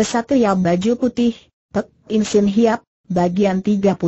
Kesatria baju putih, Pek Insin Hiap, bagian 32.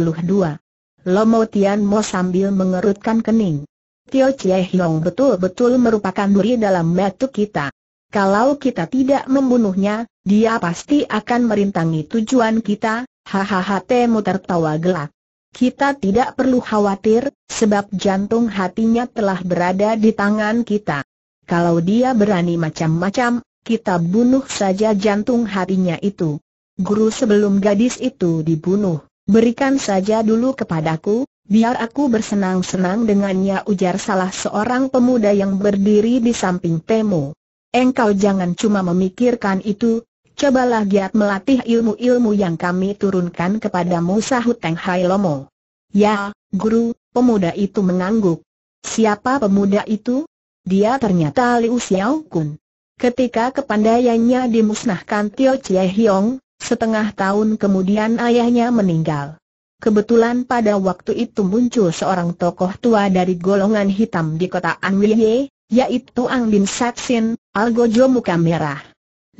Lomo Tian Mo sambil mengerutkan kening. Tio Chie Hiong betul-betul merupakan duri dalam metu kita. Kalau kita tidak membunuhnya, dia pasti akan merintangi tujuan kita, hahaha Temu tertawa gelak. Kita tidak perlu khawatir, sebab jantung hatinya telah berada di tangan kita. Kalau dia berani macam-macam, kita bunuh saja jantung hatinya itu. Guru sebelum gadis itu dibunuh, berikan saja dulu kepadaku, biar aku bersenang-senang dengannya ujar salah seorang pemuda yang berdiri di samping temu. Engkau jangan cuma memikirkan itu, cobalah giat melatih ilmu-ilmu yang kami turunkan kepadamu sahut Teng Hai Lomo. Ya, guru, pemuda itu mengangguk. Siapa pemuda itu? Dia ternyata Liu Xiao Kun. Ketika kepandaiannya dimusnahkan Tio Chie Hiong, setengah tahun kemudian ayahnya meninggal. Kebetulan pada waktu itu muncul seorang tokoh tua dari golongan hitam di kota Anwiye, yaitu Ang Bin Satsin, Algojo Muka Merah.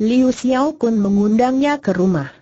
Liu Xiao Kun mengundangnya ke rumah.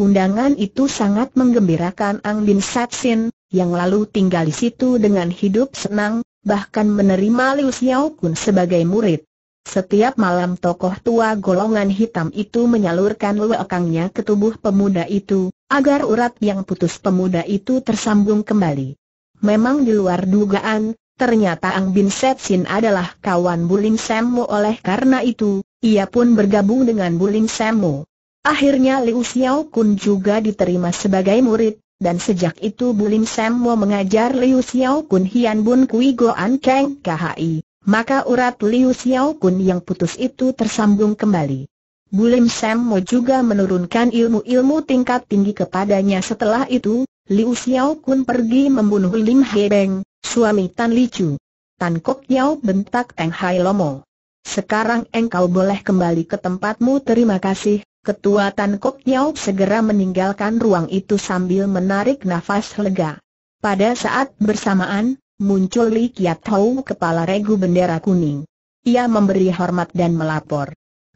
Undangan itu sangat menggembirakan Ang Bin Satsin, yang lalu tinggal di situ dengan hidup senang, bahkan menerima Liu Xiao Kun sebagai murid. Setiap malam tokoh tua golongan hitam itu menyalurkan luekangnya ke tubuh pemuda itu, agar urat yang putus pemuda itu tersambung kembali. Memang di luar dugaan, ternyata Ang Bin Setsin adalah kawan Bulim Semo oleh karena itu, ia pun bergabung dengan Bulim Semo. Akhirnya Liu Xiao Kun juga diterima sebagai murid, dan sejak itu Bulim Semo mengajar Liu Xiao Kun Hian Bun Kui Goan Keng KHI. Maka urat Liu Xiao Kun yang putus itu tersambung kembali. Bulim Sam Mo juga menurunkan ilmu-ilmu tingkat tinggi kepadanya setelah itu, Liu Xiao Kun pergi membunuh Lim Beng, suami Tan Chu. Tan Kok Yao bentak Teng Hai Lomo. Sekarang engkau boleh kembali ke tempatmu terima kasih, ketua Tan Kok Yao segera meninggalkan ruang itu sambil menarik nafas lega. Pada saat bersamaan, muncul Li Kiat Hou kepala regu bendera kuning. Ia memberi hormat dan melapor.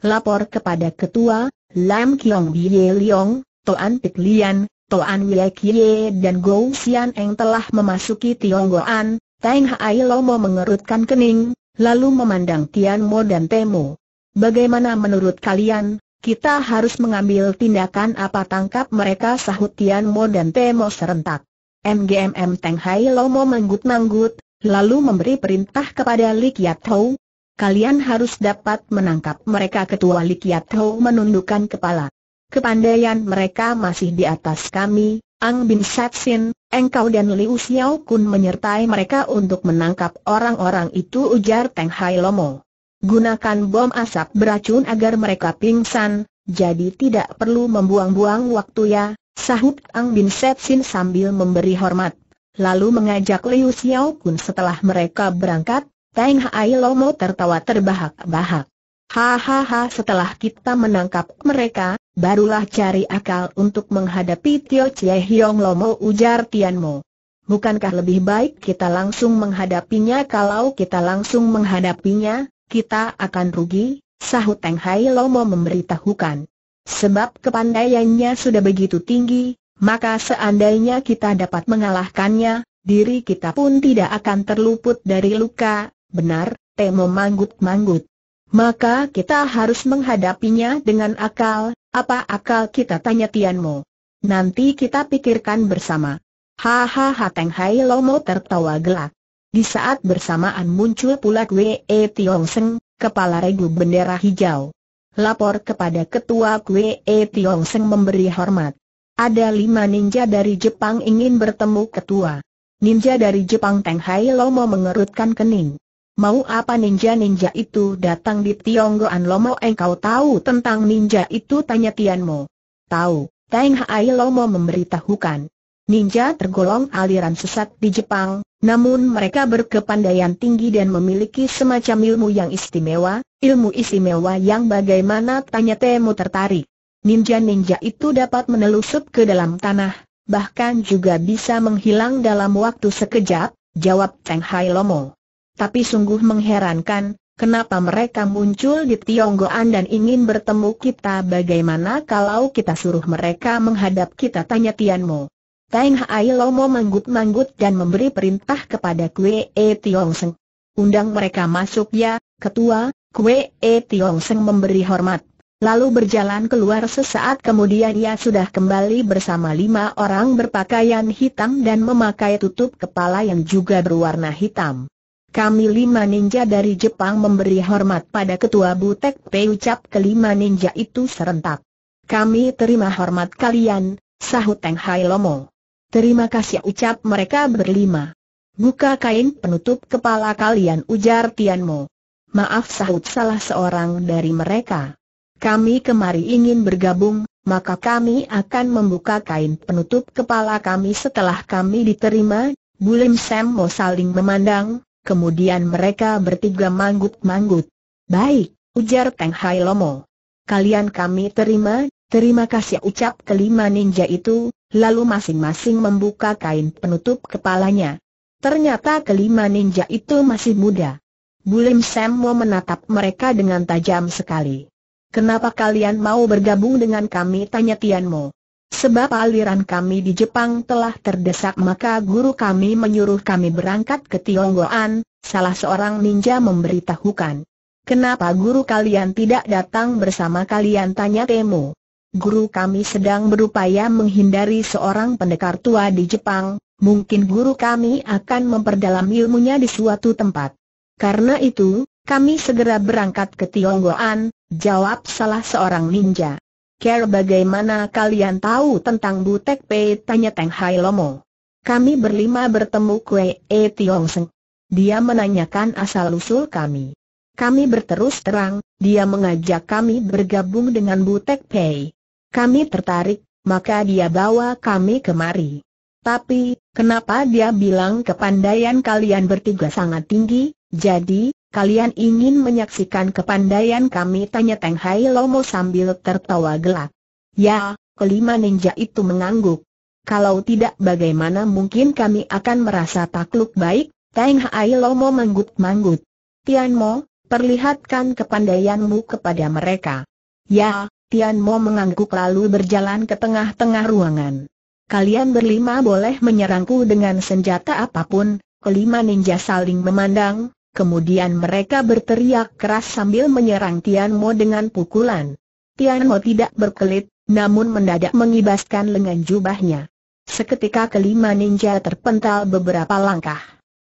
Lapor kepada ketua, Lam Kiong Bie Liong, Toan Pik Lian, Toan Wile Kie dan Gou Xian Eng telah memasuki Tionggoan, Teng Hai Lomo mengerutkan kening, lalu memandang Tian Mo dan Temo. Bagaimana menurut kalian, kita harus mengambil tindakan apa tangkap mereka sahut Tian Mo dan Temo serentak. MGMM Teng Hai Lomo menggut-manggut, lalu memberi perintah kepada Li Kiat Hou. Kalian harus dapat menangkap mereka ketua Li Kiat Hou menundukkan kepala. Kepandaian mereka masih di atas kami, Ang Bin Sin, engkau dan Liu Xiao Kun menyertai mereka untuk menangkap orang-orang itu ujar Teng Hai Lomo. Gunakan bom asap beracun agar mereka pingsan, jadi tidak perlu membuang-buang waktu ya, sahut Ang Bin Setsin sambil memberi hormat. Lalu mengajak Liu Xiao Kun setelah mereka berangkat, Teng Hai Lomo tertawa terbahak-bahak. Hahaha setelah kita menangkap mereka, barulah cari akal untuk menghadapi Tio Chie Hiong Lomo ujar Tian Mo. Bukankah lebih baik kita langsung menghadapinya kalau kita langsung menghadapinya, kita akan rugi, sahut Teng Hai Lomo memberitahukan. Sebab kepandaiannya sudah begitu tinggi, maka seandainya kita dapat mengalahkannya, diri kita pun tidak akan terluput dari luka, benar, Temo manggut-manggut. Maka kita harus menghadapinya dengan akal, apa akal kita tanya Tianmo. Nanti kita pikirkan bersama. Hahaha Teng Hai Lomo tertawa gelak. Di saat bersamaan muncul pula Kwee Tiong Seng, kepala regu bendera hijau. Lapor kepada ketua Kwee Tiong Seng memberi hormat. Ada lima ninja dari Jepang ingin bertemu ketua. Ninja dari Jepang Teng Hai Lomo mengerutkan kening. Mau apa ninja-ninja itu datang di Tionggoan Lomo engkau eh, tahu tentang ninja itu tanya Tianmo. Tahu, Teng Hai Lomo memberitahukan. Ninja tergolong aliran sesat di Jepang, namun mereka berkepandaian tinggi dan memiliki semacam ilmu yang istimewa, ilmu istimewa yang bagaimana tanya Temu tertarik. Ninja-ninja itu dapat menelusup ke dalam tanah, bahkan juga bisa menghilang dalam waktu sekejap, jawab Cheng Hai Lomo. Tapi sungguh mengherankan, Kenapa mereka muncul di Tionggoan dan ingin bertemu kita bagaimana kalau kita suruh mereka menghadap kita tanya Mo. Teng Hai Lomo manggut-manggut dan memberi perintah kepada Kue E Tiong Seng. Undang mereka masuk ya, ketua, Kue E Tiong Seng memberi hormat. Lalu berjalan keluar sesaat kemudian ia sudah kembali bersama lima orang berpakaian hitam dan memakai tutup kepala yang juga berwarna hitam. Kami lima ninja dari Jepang memberi hormat pada ketua Butek P. Ucap kelima ninja itu serentak. Kami terima hormat kalian, sahut Teng Hai Lomo. Terima kasih ucap mereka berlima. Buka kain penutup kepala kalian ujar Tianmo. Maaf sahut salah seorang dari mereka. Kami kemari ingin bergabung, maka kami akan membuka kain penutup kepala kami setelah kami diterima. Bulim Semmo saling memandang, kemudian mereka bertiga manggut-manggut. Baik, ujar Teng Hai Lomo. Kalian kami terima, terima kasih ucap kelima ninja itu, lalu masing-masing membuka kain penutup kepalanya. Ternyata kelima ninja itu masih muda. Bulim Semmo menatap mereka dengan tajam sekali. Kenapa kalian mau bergabung dengan kami? Tanya Tianmo. Sebab aliran kami di Jepang telah terdesak maka guru kami menyuruh kami berangkat ke Tionggoan, salah seorang ninja memberitahukan. Kenapa guru kalian tidak datang bersama kalian? Tanya Temo guru kami sedang berupaya menghindari seorang pendekar tua di Jepang, mungkin guru kami akan memperdalam ilmunya di suatu tempat. Karena itu, kami segera berangkat ke Tionggoan, jawab salah seorang ninja. Care bagaimana kalian tahu tentang Butek Pei? Tanya Teng Hai Lomo. Kami berlima bertemu Kue E Tiong Seng. Dia menanyakan asal-usul kami. Kami berterus terang, dia mengajak kami bergabung dengan Butek Pei. Kami tertarik, maka dia bawa kami kemari. Tapi, kenapa dia bilang kepandaian kalian bertiga sangat tinggi, jadi, kalian ingin menyaksikan kepandaian kami? Tanya Teng Hai Lomo sambil tertawa gelak. Ya, kelima ninja itu mengangguk. Kalau tidak bagaimana mungkin kami akan merasa takluk baik, Teng Hai Lomo manggut-manggut. Tian Mo, perlihatkan kepandaianmu kepada mereka. Ya, Tian Mo mengangguk lalu berjalan ke tengah-tengah ruangan. Kalian berlima boleh menyerangku dengan senjata apapun, kelima ninja saling memandang, kemudian mereka berteriak keras sambil menyerang Tian Mo dengan pukulan. Tian Mo tidak berkelit, namun mendadak mengibaskan lengan jubahnya. Seketika kelima ninja terpental beberapa langkah.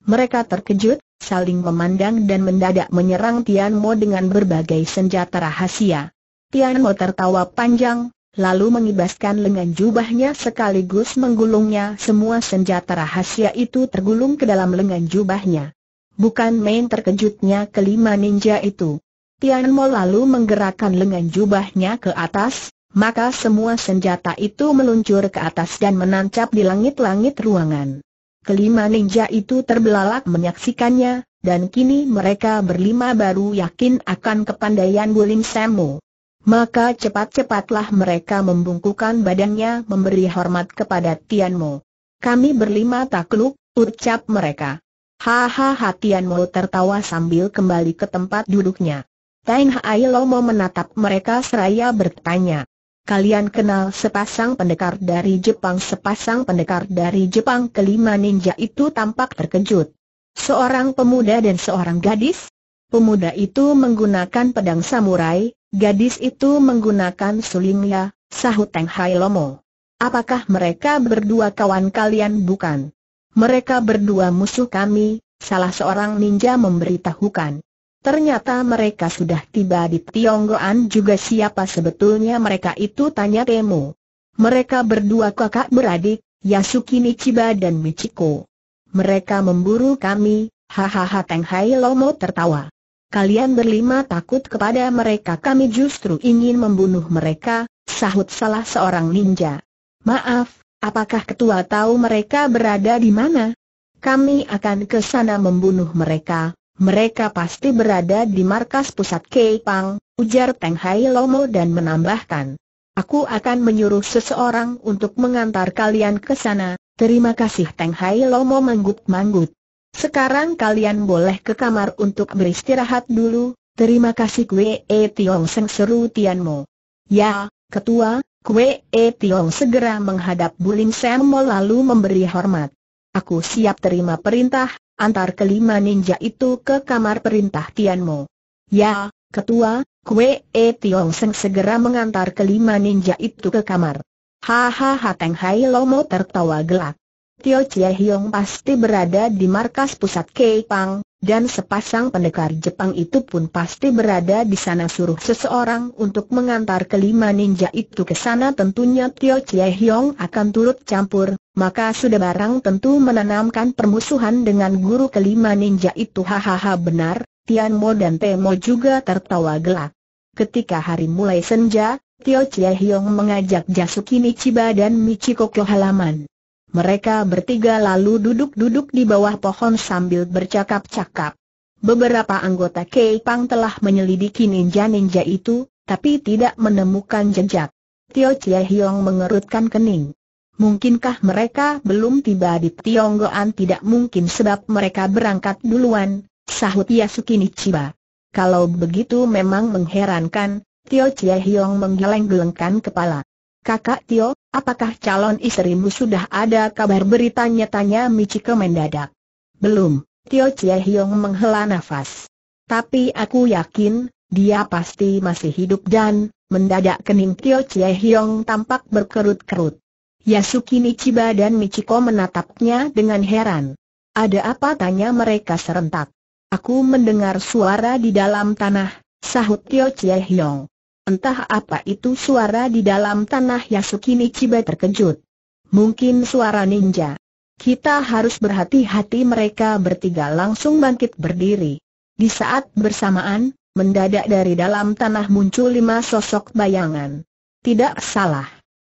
Mereka terkejut, saling memandang dan mendadak menyerang Tian Mo dengan berbagai senjata rahasia. Tian Mo tertawa panjang, lalu mengibaskan lengan jubahnya sekaligus menggulungnya semua senjata rahasia itu tergulung ke dalam lengan jubahnya. Bukan main terkejutnya kelima ninja itu. Tian Mo lalu menggerakkan lengan jubahnya ke atas, maka semua senjata itu meluncur ke atas dan menancap di langit-langit ruangan. Kelima ninja itu terbelalak menyaksikannya, dan kini mereka berlima baru yakin akan kepandaian Bulim semu. Maka cepat-cepatlah mereka membungkukan badannya memberi hormat kepada Tianmu. Kami berlima takluk, ucap mereka. Hahaha Tianmo tertawa sambil kembali ke tempat duduknya. Teng Hai Lomo menatap mereka seraya bertanya. Kalian kenal sepasang pendekar dari Jepang Sepasang pendekar dari Jepang kelima ninja itu tampak terkejut. Seorang pemuda dan seorang gadis? Pemuda itu menggunakan pedang samurai, Gadis itu menggunakan sulingnya, sahut Teng Hai Lomo. Apakah mereka berdua kawan kalian bukan? Mereka berdua musuh kami, salah seorang ninja memberitahukan. Ternyata mereka sudah tiba di Tionggoan juga siapa sebetulnya mereka itu tanya Temu. Mereka berdua kakak beradik, Yasuki Nichiba dan Michiko. Mereka memburu kami, hahaha Teng Hai Lomo tertawa. Kalian berlima takut kepada mereka kami justru ingin membunuh mereka, sahut salah seorang ninja. Maaf, apakah ketua tahu mereka berada di mana? Kami akan ke sana membunuh mereka, mereka pasti berada di markas pusat Keipang, ujar Teng Hai Lomo dan menambahkan. Aku akan menyuruh seseorang untuk mengantar kalian ke sana, terima kasih Teng Hai Lomo manggut-manggut. Sekarang kalian boleh ke kamar untuk beristirahat dulu, terima kasih Kwe E Tiong Seng seru Tianmo. Ya, ketua, Kwe E Tiong segera menghadap Bulim Semo lalu memberi hormat. Aku siap terima perintah, antar kelima ninja itu ke kamar perintah Tianmo. Ya, ketua, Kwe E Tiong Seng segera mengantar kelima ninja itu ke kamar. Hahaha Teng Hai Lomo tertawa gelak. Tio Chie Hiong pasti berada di markas pusat Keipang, dan sepasang pendekar Jepang itu pun pasti berada di sana suruh seseorang untuk mengantar kelima ninja itu ke sana tentunya Tio Chie Hiong akan turut campur, maka sudah barang tentu menanamkan permusuhan dengan guru kelima ninja itu hahaha benar, Tian Mo dan Temo juga tertawa gelak. Ketika hari mulai senja, Tio Chie Hiong mengajak Jasuki Michiba dan Michiko ke halaman. Mereka bertiga lalu duduk-duduk di bawah pohon sambil bercakap-cakap. Beberapa anggota K-Pang telah menyelidiki ninja-ninja itu, tapi tidak menemukan jejak. Tio Chie Hiong mengerutkan kening. Mungkinkah mereka belum tiba di Tionggoan tidak mungkin sebab mereka berangkat duluan, sahut Yasuki Nichiba. Kalau begitu memang mengherankan, Tio Chie Hiong menggeleng-gelengkan kepala. Kakak Tio, apakah calon istrimu sudah ada kabar beritanya? Tanya Michiko mendadak. Belum, Tio Chie Hyong menghela nafas. Tapi aku yakin, dia pasti masih hidup dan, mendadak kening Tio Chie Hyong tampak berkerut-kerut. Yasuki Nichiba dan Michiko menatapnya dengan heran. Ada apa tanya mereka serentak. Aku mendengar suara di dalam tanah, sahut Tio Chie Hyong. Entah apa itu suara di dalam tanah Yasuki Nichiba terkejut. Mungkin suara ninja. Kita harus berhati-hati mereka bertiga langsung bangkit berdiri. Di saat bersamaan, mendadak dari dalam tanah muncul lima sosok bayangan. Tidak salah.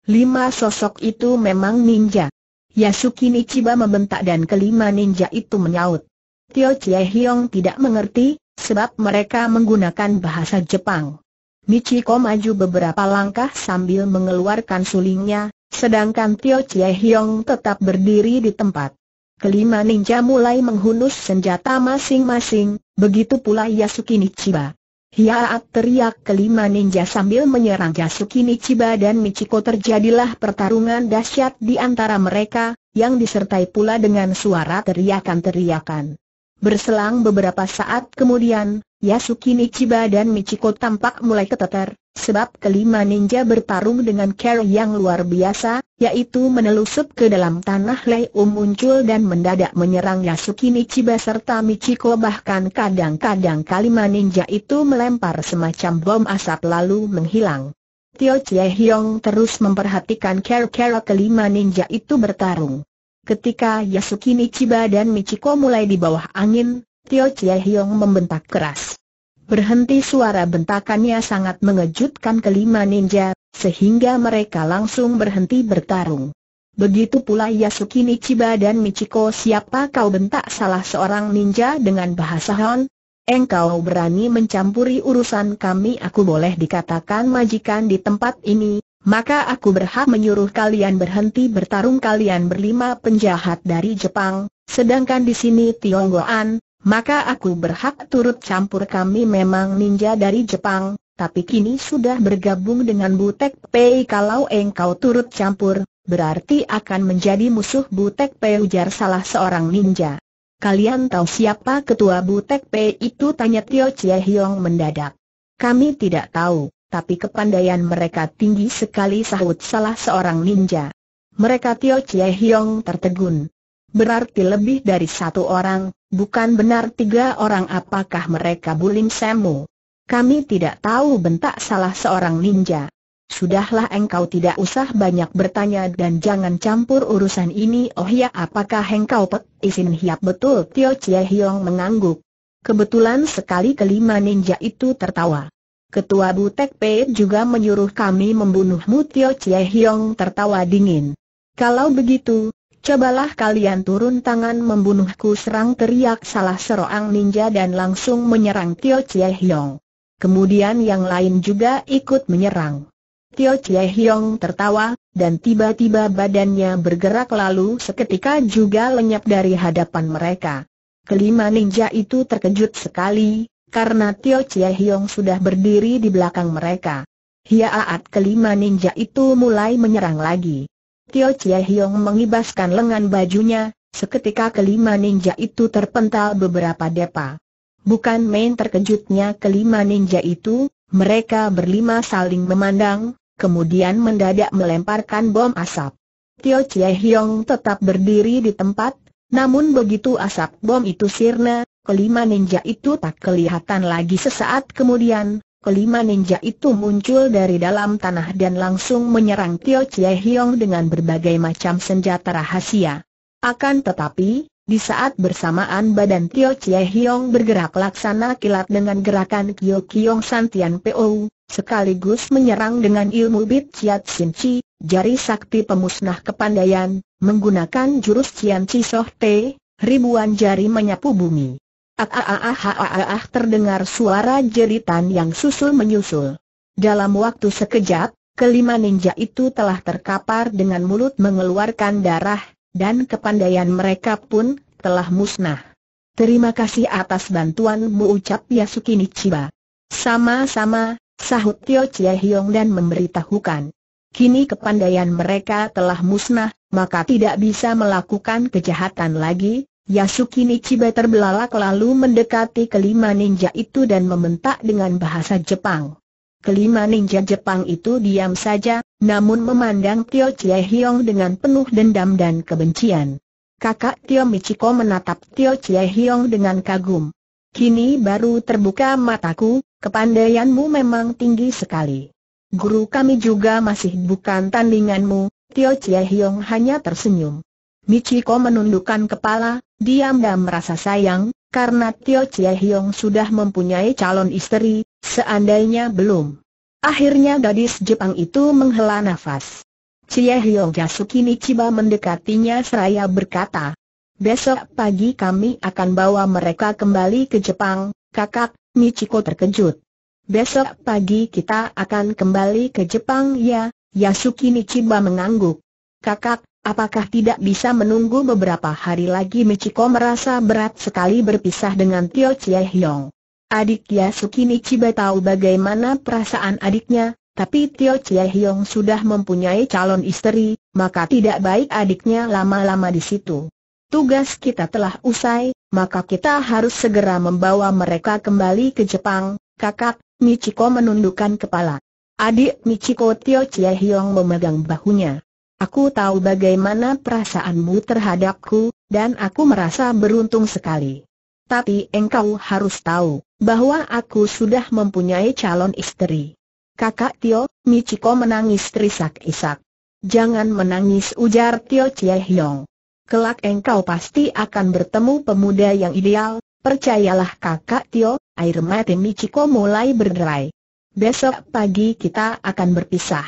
Lima sosok itu memang ninja. Yasuki Nichiba membentak dan kelima ninja itu menyaut. Tio Chie Hiong tidak mengerti, sebab mereka menggunakan bahasa Jepang. Michiko maju beberapa langkah sambil mengeluarkan sulingnya, sedangkan Tio Chie Hiong tetap berdiri di tempat. Kelima ninja mulai menghunus senjata masing-masing, begitu pula Yasuki Nichiba. Hiaat teriak kelima ninja sambil menyerang Yasuki Nichiba dan Michiko terjadilah pertarungan dahsyat di antara mereka, yang disertai pula dengan suara teriakan-teriakan. Berselang beberapa saat kemudian, Yasuki Michiba dan Michiko tampak mulai keteter, sebab kelima ninja bertarung dengan Carol yang luar biasa, yaitu menelusup ke dalam tanah Leiu um muncul dan mendadak menyerang Yasuki Michiba serta Michiko bahkan kadang-kadang kelima ninja itu melempar semacam bom asap lalu menghilang. Tio Chie Hiong terus memperhatikan Carol care kelima ninja itu bertarung. Ketika Yasuki Michiba dan Michiko mulai di bawah angin, Tio Chie Hiong membentak keras. Berhenti suara bentakannya sangat mengejutkan kelima ninja, sehingga mereka langsung berhenti bertarung. Begitu pula Yasuki Nichiba dan Michiko siapa kau bentak salah seorang ninja dengan bahasa Hon? Engkau berani mencampuri urusan kami aku boleh dikatakan majikan di tempat ini, maka aku berhak menyuruh kalian berhenti bertarung kalian berlima penjahat dari Jepang, sedangkan di sini Tionggoan, maka aku berhak turut campur kami memang ninja dari Jepang, tapi kini sudah bergabung dengan Butek Pei kalau engkau turut campur, berarti akan menjadi musuh Butek Pei ujar salah seorang ninja. Kalian tahu siapa ketua Butek Pei itu tanya Tio Chie Hiong mendadak. Kami tidak tahu, tapi kepandaian mereka tinggi sekali sahut salah seorang ninja. Mereka Tio Chie Hiong tertegun. Berarti lebih dari satu orang, bukan benar tiga orang apakah mereka Bulim Semu? Kami tidak tahu bentak salah seorang ninja. Sudahlah engkau tidak usah banyak bertanya dan jangan campur urusan ini Oh ya apakah engkau pek isin hiap betul Tio Chie Hiong mengangguk Kebetulan sekali kelima ninja itu tertawa Ketua Butek P juga menyuruh kami membunuhmu Tio Chie Hiong tertawa dingin Kalau begitu, Cobalah kalian turun tangan membunuhku serang teriak salah seorang ninja dan langsung menyerang Tio Chie Hiong. Kemudian yang lain juga ikut menyerang. Tio Chie Hiong tertawa, dan tiba-tiba badannya bergerak lalu seketika juga lenyap dari hadapan mereka. Kelima ninja itu terkejut sekali, karena Tio Chie Hiong sudah berdiri di belakang mereka. Hiaat kelima ninja itu mulai menyerang lagi. Tio Chie Hiong mengibaskan lengan bajunya, seketika kelima ninja itu terpental beberapa depa. Bukan main terkejutnya kelima ninja itu, mereka berlima saling memandang, kemudian mendadak melemparkan bom asap. Tio Chie Hiong tetap berdiri di tempat, namun begitu asap bom itu sirna, kelima ninja itu tak kelihatan lagi sesaat kemudian, kelima ninja itu muncul dari dalam tanah dan langsung menyerang Tio Chie Hiong dengan berbagai macam senjata rahasia. Akan tetapi, di saat bersamaan badan Tio Chie Hiong bergerak laksana kilat dengan gerakan Kyo Kiong Santian Po, sekaligus menyerang dengan ilmu Bit Chiat Sin Chi, jari sakti pemusnah kepandaian, menggunakan jurus Cian Chi Soh Te, ribuan jari menyapu bumi. Ah, ah, ah, ah terdengar suara jeritan yang susul menyusul. Dalam waktu sekejap, kelima ninja itu telah terkapar dengan mulut mengeluarkan darah, dan kepandaian mereka pun telah musnah. Terima kasih atas bantuanmu ucap Yasuki Nichiba. Sama-sama, sahut Tio Chie Hiong dan memberitahukan. Kini kepandaian mereka telah musnah, maka tidak bisa melakukan kejahatan lagi, Yasuki Nichibe terbelalak lalu mendekati kelima ninja itu dan meminta dengan bahasa Jepang. Kelima ninja Jepang itu diam saja, namun memandang Tio Chie Hiong dengan penuh dendam dan kebencian. Kakak Tio Michiko menatap Tio Chie Hiong dengan kagum. Kini baru terbuka mataku, kepandaianmu memang tinggi sekali. Guru kami juga masih bukan tandinganmu, Tio Chie Hiong hanya tersenyum. Michiko menundukkan kepala, diam-diam merasa sayang, karena Tio Chie Hiong sudah mempunyai calon istri, seandainya belum. Akhirnya gadis Jepang itu menghela nafas. Chie Hiong Yasuki Nichiba mendekatinya seraya berkata, Besok pagi kami akan bawa mereka kembali ke Jepang, kakak, Michiko terkejut. Besok pagi kita akan kembali ke Jepang ya, Yasuki Nichiba mengangguk. Kakak, Apakah tidak bisa menunggu beberapa hari lagi Michiko merasa berat sekali berpisah dengan Tio Chie Hyong. Adik Yasuki Nichiba tahu bagaimana perasaan adiknya, tapi Tio Chie Hyong sudah mempunyai calon istri, maka tidak baik adiknya lama-lama di situ. Tugas kita telah usai, maka kita harus segera membawa mereka kembali ke Jepang, kakak, Michiko menundukkan kepala. Adik Michiko Tio Chie Hyong memegang bahunya. Aku tahu bagaimana perasaanmu terhadapku, dan aku merasa beruntung sekali. Tapi engkau harus tahu, bahwa aku sudah mempunyai calon istri. Kakak Tio, Michiko menangis terisak-isak. Jangan menangis ujar Tio Chie Hyong. Kelak engkau pasti akan bertemu pemuda yang ideal, percayalah kakak Tio, air mata Michiko mulai berderai. Besok pagi kita akan berpisah.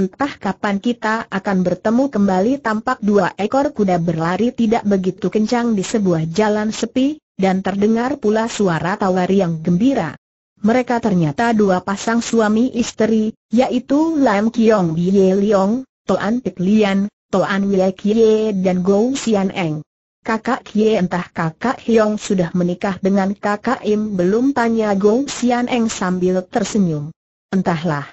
Entah kapan kita akan bertemu kembali tampak dua ekor kuda berlari tidak begitu kencang di sebuah jalan sepi, dan terdengar pula suara tawari yang gembira. Mereka ternyata dua pasang suami istri, yaitu Lam Kiong Bie Leong, Toan Pik Lian, Toan Wie Kie dan Gou Sian Eng. Kakak Kie entah kakak Hiong sudah menikah dengan kakak Im belum tanya Gou Sian Eng sambil tersenyum. Entahlah.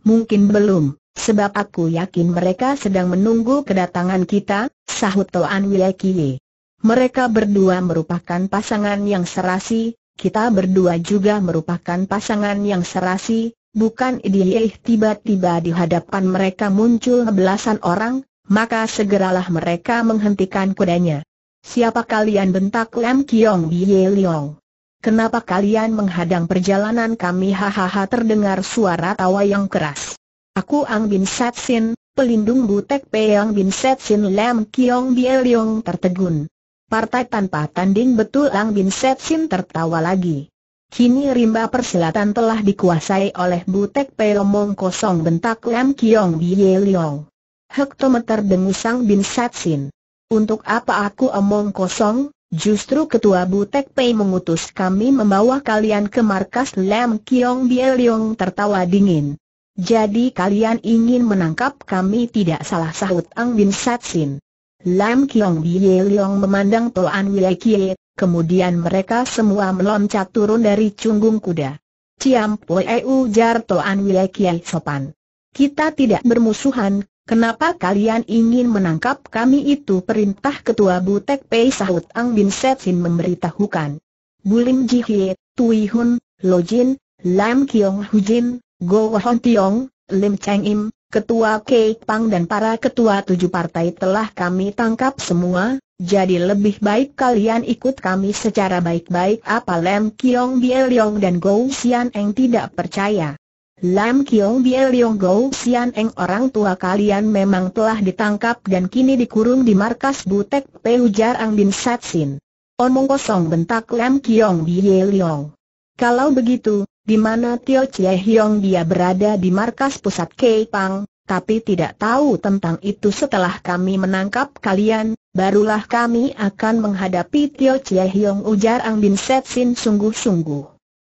Mungkin belum. Sebab aku yakin mereka sedang menunggu kedatangan kita, sahut Toan Wilekiye. Mereka berdua merupakan pasangan yang serasi, kita berdua juga merupakan pasangan yang serasi, bukan idih tiba-tiba di hadapan mereka muncul belasan orang, maka segeralah mereka menghentikan kudanya. Siapa kalian bentak Lam Kiong Bie Liong? Kenapa kalian menghadang perjalanan kami hahaha terdengar suara tawa yang keras. Aku Ang Bin Satsin, pelindung butek Peyong Bin Satsin Lam Kiong Leong tertegun. Partai tanpa tanding betul Ang Bin Satsin tertawa lagi. Kini rimba persilatan telah dikuasai oleh butek Peyong kosong bentak Lam Kiong Liong. Hektometer dengusang Bin Satsin. Untuk apa aku omong kosong? Justru ketua Butek Pei mengutus kami membawa kalian ke markas Lam Kiong Leong tertawa dingin. Jadi kalian ingin menangkap kami tidak salah sahut Ang Bin Satsin. Lam Kiong Bie Leong memandang Toan Wile Kie, kemudian mereka semua meloncat turun dari cunggung kuda. Ciam Pue ujar Toan Wile Kie sopan. Kita tidak bermusuhan, kenapa kalian ingin menangkap kami itu perintah ketua Butek Pei sahut Ang Bin Satsin memberitahukan. Bulim Ji Hie, Tui Hun, Lo Jin, Lam Kiong Hu Jin, Go Hon Tiong, Lim Cheng Im, Ketua Kei Pang dan para ketua tujuh partai telah kami tangkap semua, jadi lebih baik kalian ikut kami secara baik-baik apa Lam Kiong Biel Yong dan Go Sian Eng tidak percaya. Lam Kiong Biel Yong Go Sian Eng orang tua kalian memang telah ditangkap dan kini dikurung di markas Butek Peujar Ang Bin Satsin. Omong kosong bentak Lam Kiong Biel Yong. Kalau begitu, di mana Tio Chie Hiong dia berada di markas pusat Kei Pang, tapi tidak tahu tentang itu setelah kami menangkap kalian, barulah kami akan menghadapi Tio Chie Hiong ujar Ang Bin Set Sin sungguh-sungguh.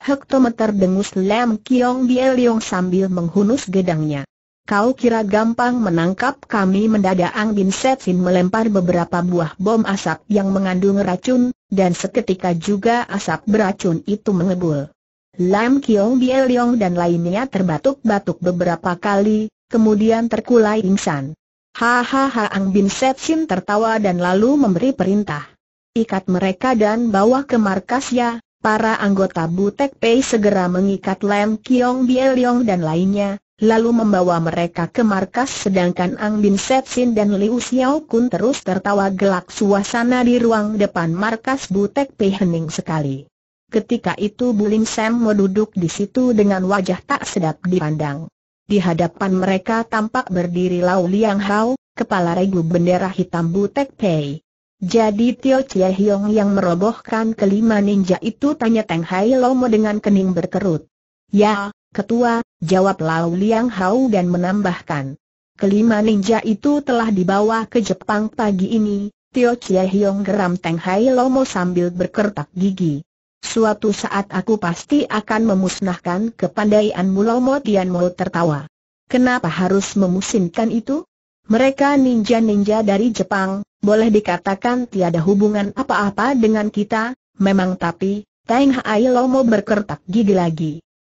Hektometer dengus Lam Kiong Leong sambil menghunus gedangnya. Kau kira gampang menangkap kami mendadak Ang Bin Set Sin melempar beberapa buah bom asap yang mengandung racun, dan seketika juga asap beracun itu mengebul. Lam Kiong Bieliong dan lainnya terbatuk-batuk beberapa kali, kemudian terkulai insan. Hahaha Ang Bin Sin tertawa dan lalu memberi perintah. Ikat mereka dan bawa ke markas ya. para anggota Butek Pei segera mengikat Lam Kiong Bieliong dan lainnya, lalu membawa mereka ke markas sedangkan Ang Bin Sin dan Liu Xiao Kun terus tertawa gelak suasana di ruang depan markas Butek Pei hening sekali. Ketika itu Bulim Sam duduk di situ dengan wajah tak sedap dipandang. Di hadapan mereka tampak berdiri Lau Liang Hao, kepala regu bendera hitam Butek Pei. Jadi Tio Chie Hiong yang merobohkan kelima ninja itu tanya Teng Hai Lomo dengan kening berkerut. Ya, ketua, jawab Lau Liang Hao dan menambahkan. Kelima ninja itu telah dibawa ke Jepang pagi ini, Tio Chie Hiong geram Teng Hai Lomo sambil berkertak gigi. Suatu saat aku pasti akan memusnahkan kepandaianmu Lomo Tianmo tertawa. Kenapa harus memusinkan itu? Mereka ninja-ninja dari Jepang, boleh dikatakan tiada hubungan apa-apa dengan kita, memang tapi, Teng Hai Lomo berkertak gigi lagi.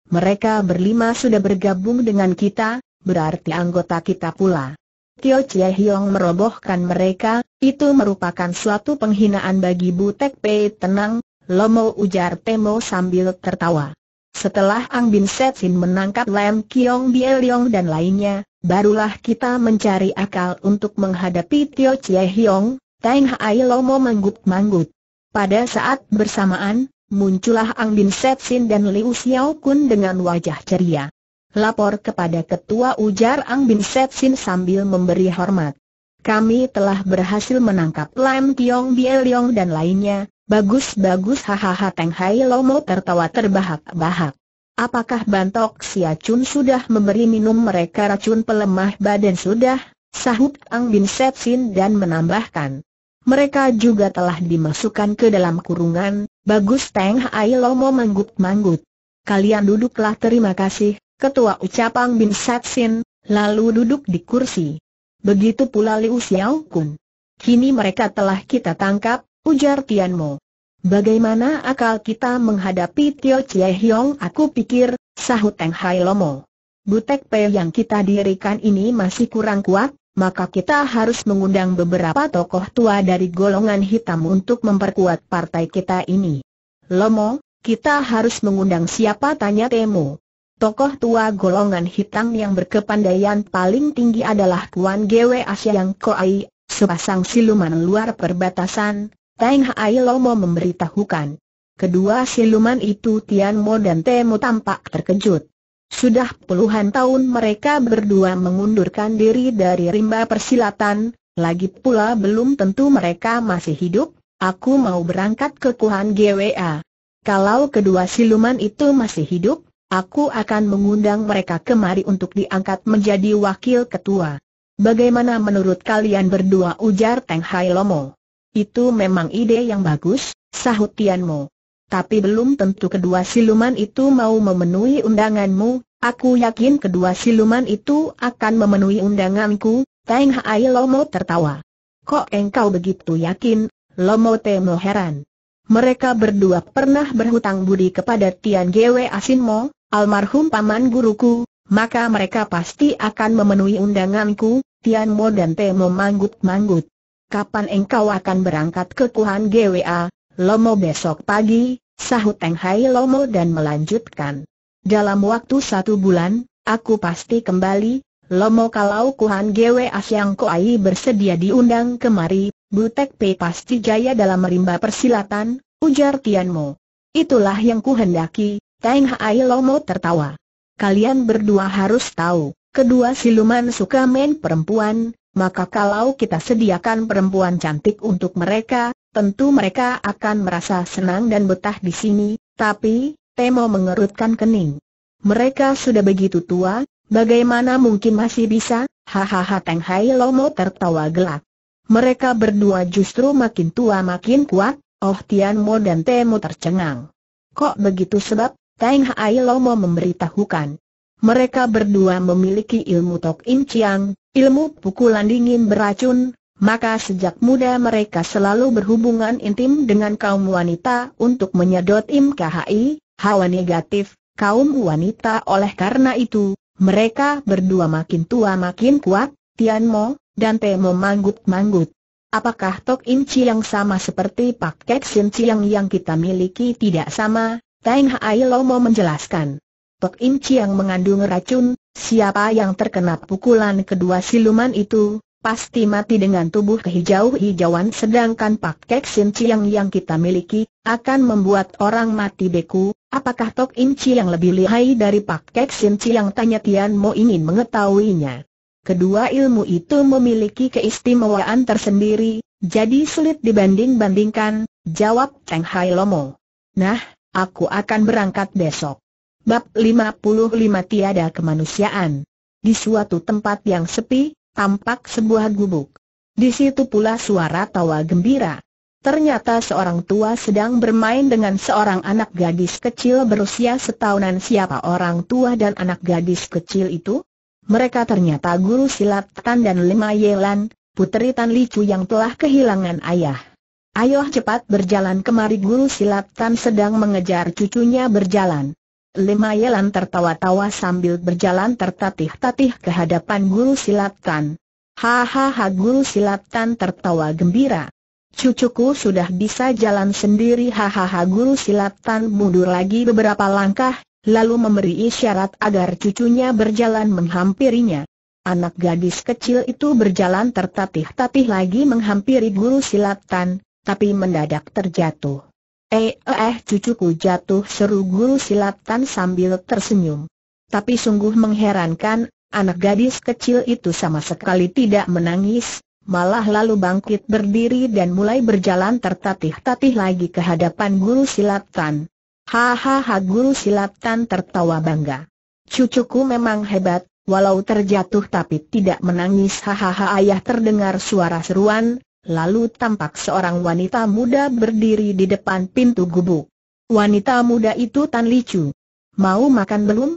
Mereka berlima sudah bergabung dengan kita, berarti anggota kita pula. Tio Chie Hiong merobohkan mereka, itu merupakan suatu penghinaan bagi Butek Pei tenang, Lomo ujar Pemo sambil tertawa. Setelah Ang Bin Sin menangkap Lam Kiong Leong dan lainnya, barulah kita mencari akal untuk menghadapi Tio Chie Hiong, Tang Hai Lomo manggut-manggut. Pada saat bersamaan, muncullah Ang Bin Sin dan Liu Xiao Kun dengan wajah ceria. Lapor kepada ketua ujar Ang Bin Sin sambil memberi hormat. Kami telah berhasil menangkap Lam Kiong Leong dan lainnya, Bagus-bagus hahaha Teng Hai Lomo tertawa terbahak-bahak. Apakah Bantok Siacun sudah memberi minum mereka racun pelemah badan sudah? Sahut Ang Bin Setsin dan menambahkan. Mereka juga telah dimasukkan ke dalam kurungan, bagus Teng Hai Lomo manggut-manggut. Kalian duduklah terima kasih, Ketua ucap Ang Bin Satsin, lalu duduk di kursi. Begitu pula Liu Xiao Kun. Kini mereka telah kita tangkap, ujar Tian Mo. Bagaimana akal kita menghadapi Tio Chie Hiong aku pikir, sahut Teng Hai Lomo. Butek P yang kita dirikan ini masih kurang kuat, maka kita harus mengundang beberapa tokoh tua dari golongan hitam untuk memperkuat partai kita ini. Lomo, kita harus mengundang siapa tanya Temu. Tokoh tua golongan hitam yang berkepandaian paling tinggi adalah Kuan Gwe Asia yang Koai, sepasang siluman luar perbatasan, Teng Hai Lomo memberitahukan. Kedua siluman itu Tian Mo dan Temo tampak terkejut. Sudah puluhan tahun mereka berdua mengundurkan diri dari rimba persilatan, lagi pula belum tentu mereka masih hidup, aku mau berangkat ke Kuhan GWA. Kalau kedua siluman itu masih hidup, aku akan mengundang mereka kemari untuk diangkat menjadi wakil ketua. Bagaimana menurut kalian berdua ujar Teng Hai Lomo? Itu memang ide yang bagus, sahut Tianmu. Tapi belum tentu kedua siluman itu mau memenuhi undanganmu, aku yakin kedua siluman itu akan memenuhi undanganku, Tang Hai Lomo tertawa. Kok engkau begitu yakin, Lomo Temo heran. Mereka berdua pernah berhutang budi kepada Tian Gwe Asinmo, almarhum paman guruku, maka mereka pasti akan memenuhi undanganku, Tian Mo dan Temo manggut-manggut kapan engkau akan berangkat ke Kuhan GWA? Lomo besok pagi, sahut Teng Hai Lomo dan melanjutkan. Dalam waktu satu bulan, aku pasti kembali, Lomo kalau Kuhan GWA Siang Koai bersedia diundang kemari, Butek P pasti jaya dalam merimba persilatan, ujar Tianmo. Itulah yang kuhendaki, Teng Hai Lomo tertawa. Kalian berdua harus tahu, kedua siluman suka main perempuan, maka kalau kita sediakan perempuan cantik untuk mereka, tentu mereka akan merasa senang dan betah di sini, tapi, Temo mengerutkan kening. Mereka sudah begitu tua, bagaimana mungkin masih bisa, hahaha Teng Hai Lomo tertawa gelak. Mereka berdua justru makin tua makin kuat, Oh Tian Mo dan Temo tercengang. Kok begitu sebab, Teng Hai Lomo memberitahukan. Mereka berdua memiliki ilmu Tok Im Chiang, ilmu pukulan dingin beracun, maka sejak muda mereka selalu berhubungan intim dengan kaum wanita untuk menyedot IMKHI, hawa negatif, kaum wanita oleh karena itu, mereka berdua makin tua makin kuat, Tian Mo, dan Temo manggut-manggut. Apakah Tok In Chi yang sama seperti Pak Kek Sin Chi yang kita miliki tidak sama? Teng Hai Lomo menjelaskan. Tok Im Chiang mengandung racun, siapa yang terkena pukulan kedua siluman itu, pasti mati dengan tubuh kehijau-hijauan sedangkan Pak Kek Sin Chiang yang kita miliki, akan membuat orang mati beku, apakah Tok Im Chiang lebih lihai dari Pak Kek yang Chiang tanya Tian Mo ingin mengetahuinya. Kedua ilmu itu memiliki keistimewaan tersendiri, jadi sulit dibanding-bandingkan, jawab Cheng Hai Lomo. Nah, aku akan berangkat besok. Bab 55 Tiada Kemanusiaan Di suatu tempat yang sepi, tampak sebuah gubuk. Di situ pula suara tawa gembira. Ternyata seorang tua sedang bermain dengan seorang anak gadis kecil berusia setahunan siapa orang tua dan anak gadis kecil itu? Mereka ternyata guru silat Tan dan Lima Yelan, putri Tan Licu yang telah kehilangan ayah. Ayo cepat berjalan kemari guru silat Tan sedang mengejar cucunya berjalan. Lemayelan tertawa-tawa sambil berjalan tertatih-tatih ke hadapan guru silat Tan. Hahaha guru silat Tan tertawa gembira. Cucuku sudah bisa jalan sendiri hahaha guru silat Tan mundur lagi beberapa langkah, lalu memberi isyarat agar cucunya berjalan menghampirinya. Anak gadis kecil itu berjalan tertatih-tatih lagi menghampiri guru silat Tan, tapi mendadak terjatuh. Eh, eh, cucuku jatuh seru guru silat Tan sambil tersenyum. Tapi sungguh mengherankan, anak gadis kecil itu sama sekali tidak menangis, malah lalu bangkit berdiri dan mulai berjalan tertatih-tatih lagi ke hadapan guru silat Tan. Hahaha guru silat Tan tertawa bangga. Cucuku memang hebat, walau terjatuh tapi tidak menangis hahaha ayah terdengar suara seruan, Lalu tampak seorang wanita muda berdiri di depan pintu gubuk. Wanita muda itu Tan Licu. Mau makan belum?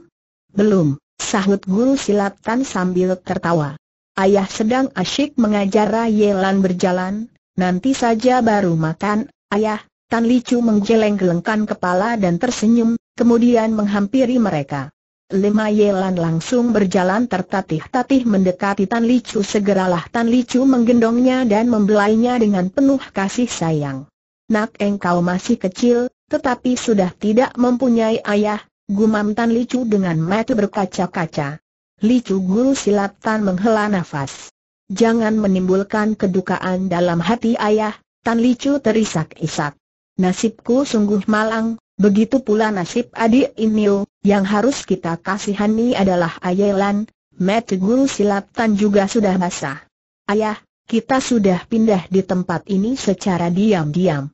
Belum, sahut guru silat Tan sambil tertawa. Ayah sedang asyik mengajar Yelan berjalan, nanti saja baru makan, ayah. Tan Licu menggeleng-gelengkan kepala dan tersenyum, kemudian menghampiri mereka. Lima Yelan langsung berjalan tertatih-tatih mendekati Tan Licu segeralah Tan Licu menggendongnya dan membelainya dengan penuh kasih sayang. Nak engkau masih kecil, tetapi sudah tidak mempunyai ayah, gumam Tan Licu dengan mata berkaca-kaca. Licu guru silat Tan menghela nafas. Jangan menimbulkan kedukaan dalam hati ayah, Tan Licu terisak-isak. Nasibku sungguh malang, Begitu pula nasib adik Inil, yang harus kita kasihani adalah Ayelan, Met guru silat Tan juga sudah basah. Ayah, kita sudah pindah di tempat ini secara diam-diam.